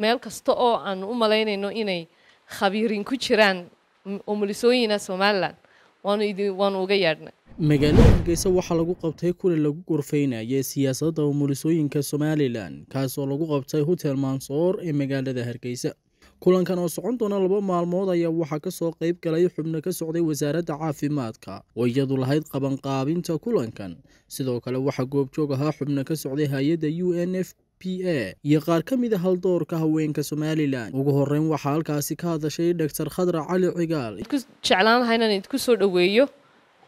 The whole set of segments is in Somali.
meel kasta oo aan u malaynayno inay khabiirin ku jiraan oo malisooyina somalilan waanu uga yaadhnay magaalada hargeysa waxaa lagu qabtay kula lagu gorfaynayay siyaasadda umulisooyinka somalilan kaasoo lagu qabtay hotel mansoor ee magaalada hargeysa kulankan oo socon doona laba maalmood ayaa waxaa kasoo qeyb galay xubno ka socday wasaaradda caafimaadka oo iyadu lahayd qabanqaabinta kulankan sidoo kale waxaa goobjoog ahaa xubno ka socday hay-adda u n f p a iyo qaar ka mid a ah haldoorka haweenka somalilan ugu horreyn waxaa halkaasi ka hadashay dhogtar khadra cali cigaal jeclaan lahaa inaan idinku soo dhoweeyo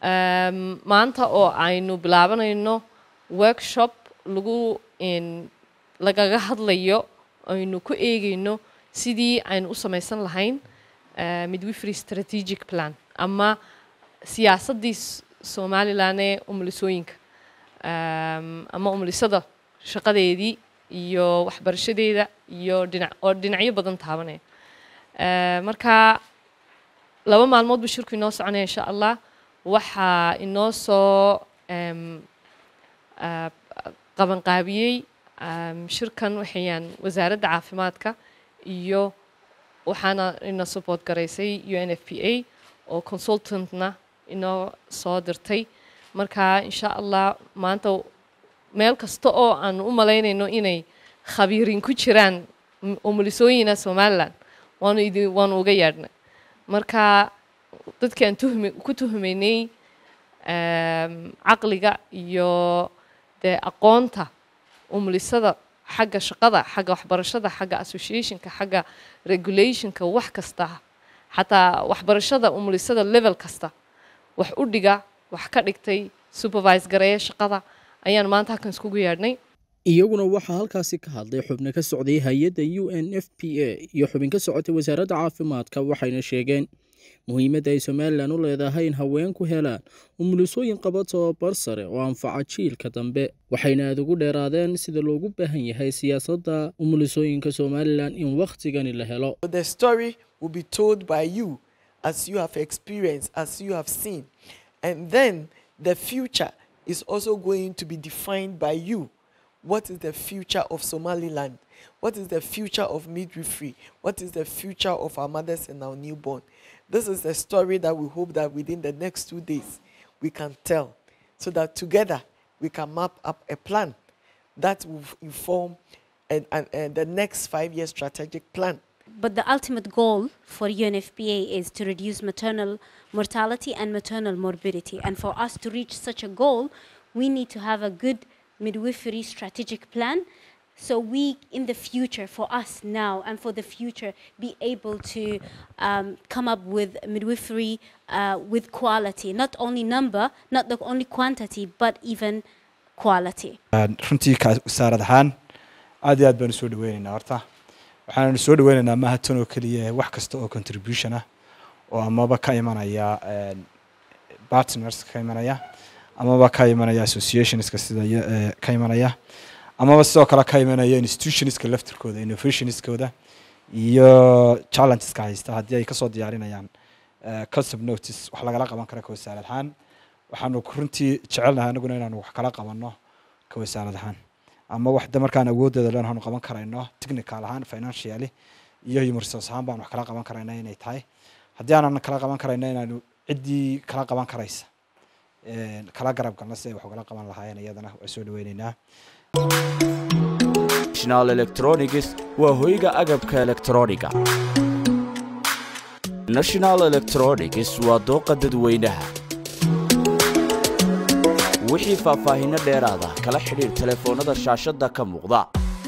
ehm, maanta oo aynu bilaabanayno workshop lagu lagaga hadlayo aynu ku eegayno sidii aynu u samaysan lahayn ehm, midwifery strategic plan ama siyaasadii somalilan ee umulisooyinka ehm, ama umulisada shaqadeedii iyo waxbarashadeeda iyo dhinac oo dhinacyo badan taabanaya eh, marka laba maalmood buu shirku inoo soconaya insha allah waxaa inoo soo eh, qabanqaabiyey shirkan waxayaan wasaaradda caafimaadka iyo waxaana ina support garaysay u n f p a oo consultantna inoo soo dirtay marka insha allah maanta meel kasta oo aan u malaynayno inay khabiirin ku jiraan oo somalilan waanu idi waanu uga yaadhnay marka dadkii aan tuhmi ku tuhmaynay caqliga iyo dee aqoonta umlisada xagga shaqada xagga waxbarashada xagga associationka xagga regulationka wax kasta xataa waxbarashada umlisada level kasta wax u dhiga wax ka dhigtay supervise gareeya shaqada ayaan maanta halkan iskugu yeedhnay iyaguna waxaa halkaasi ka hadlay xubno ka socday hay-adda u n f p a iyo xubin ka socotay wasaaradda caafimaadka waxayna sheegeen muhiimadda ay somalilan u leedahay in haweenku helaan umulisooyin qaba tababar sare oo anfaca jiilka dambe waxayna aad ugu dheeraadeen sida loogu baahan yahay siyaasadda umulisooyinka somalilan in wakhtigani la helo the future is also going to be defined by you. What is the future of Somaliland? What is the future of midwifery? What is the future of our mothers and our newborn? This is a story that we hope that within the next two days we can tell so that together we can map up a plan that will inform and, and, and the next five year strategic plan but the ultimate goal for UNFPA is to reduce maternal mortality and maternal morbidity. And for us to reach such a goal, we need to have a good midwifery strategic plan. So we, in the future, for us now and for the future, be able to um, come up with midwifery uh, with quality, not only number, not the only quantity, but even quality. runtii waxaan soo dhaweynaynaa maaha tan oo keliya wax kasta oo contribution ah oo amaba ka imanaya eh, partners ka imanaya amaba ka imanaya associationska sida eh, ka imanaya amaba sidoo kale ka imanaya institutionska laftirkooda innovationskooda iyo challengeska haysta haddii ay kasoo diyaarinayaan eh, concept notice wax lagala qaban kara ka wasaalad ahaan waxaanu runtii jecelnahay anaguna inaanu wax kala qabanno ka wasaalad ahaan ama wax de markaan awoodooda len aanu qaban karayno technical ahaan financially iyo human resource ahaan baan wax kala qaban karayna inay tahay haddii aanan kala qaban karayna inaanu ciddii kala qaban karaysa kala garabgalna si ay wax ugala qaban lahaayeen iyadana waa soo dhaweyneynaa national electronics waa hoyga agabka electroniga national electronics waa dooqa dadweynaha wixii faahfaahinno dheeraada kala xidhiir telefoonnada shaashadda ka muuqda